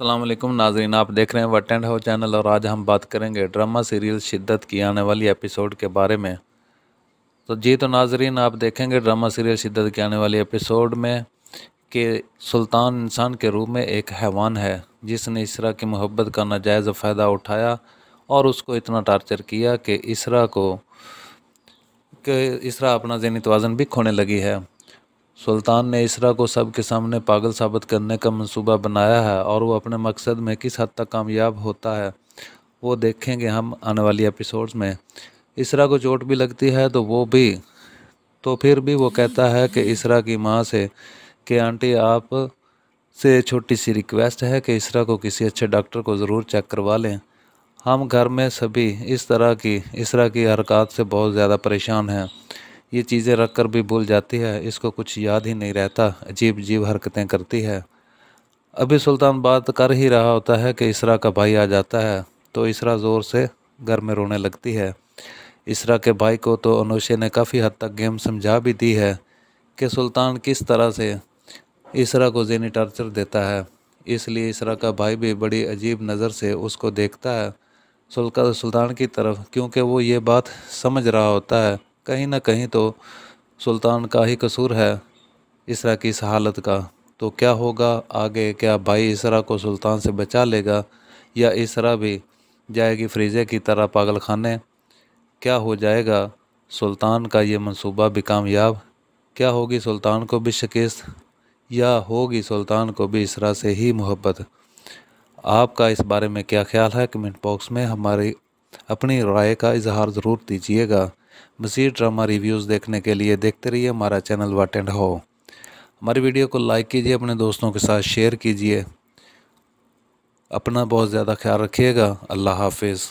अल्लाम नाजरीन आप देख रहे हैं वट एंड हाउ चैनल और आज हम बात करेंगे ड्रामा सीरियल शिद्दत की आने वाली एपिसोड के बारे में तो जी तो नाजरीन आप देखेंगे ड्रामा सीरियल शिद्दत की आने वाली एपिसोड में कि सुल्तान इंसान के रूप में एक हैवान है जिसने इसरा की मोहब्बत का नाजायज़ फ़ायदा उठाया और उसको इतना टार्चर किया कि इसरा को कि इसरा अपना जहनी तोज़न भी खोने लगी है सुल्तान ने इसरा को सबके सामने पागल साबित करने का मंसूबा बनाया है और वो अपने मकसद में किस हद तक कामयाब होता है वो देखेंगे हम आने वाली एपिसोड्स में इसरा को चोट भी लगती है तो वो भी तो फिर भी वो कहता है कि इसरा की माँ से कि आंटी आप से छोटी सी रिक्वेस्ट है कि इसरा को किसी अच्छे डॉक्टर को ज़रूर चेक करवा लें हम घर में सभी इस तरह की इसरा की हरकत से बहुत ज़्यादा परेशान हैं ये चीज़ें रख कर भी भूल जाती है इसको कुछ याद ही नहीं रहता अजीब अजीब हरकतें करती है अभी सुल्तान बात कर ही रहा होता है कि इसरा का भाई आ जाता है तो इसरा ज़ोर से घर में रोने लगती है इसरा के भाई को तो अनोशे ने काफ़ी हद तक गेम समझा भी दी है कि सुल्तान किस तरह से इसरा को जेनी टार्चर देता है इसलिए इसरा का भाई भी बड़ी अजीब नज़र से उसको देखता है सुल्तान की तरफ क्योंकि वो ये बात समझ रहा होता है कहीं ना कहीं तो सुल्तान का ही कसूर है इसरा की इस हालत का तो क्या होगा आगे क्या भाई इसरा को सुल्तान से बचा लेगा या इसरा भी जाएगी फ्रीजे की तरह पागल खाने क्या हो जाएगा सुल्तान का ये मंसूबा भी कामयाब क्या होगी सुल्तान को भी शिकस्त या होगी सुल्तान को भी इसरा से ही मोहब्बत आपका इस बारे में क्या ख्याल है कमेंट बॉक्स में हमारी अपनी राय का इजहार ज़रूर दीजिएगा मज़ीद ड्रामा रिव्यूज़ देखने के लिए देखते रहिए हमारा चैनल वाट एंड हो हमारी वीडियो को लाइक कीजिए अपने दोस्तों के साथ शेयर कीजिए अपना बहुत ज़्यादा ख्याल रखिएगा अल्लाह हाफिज़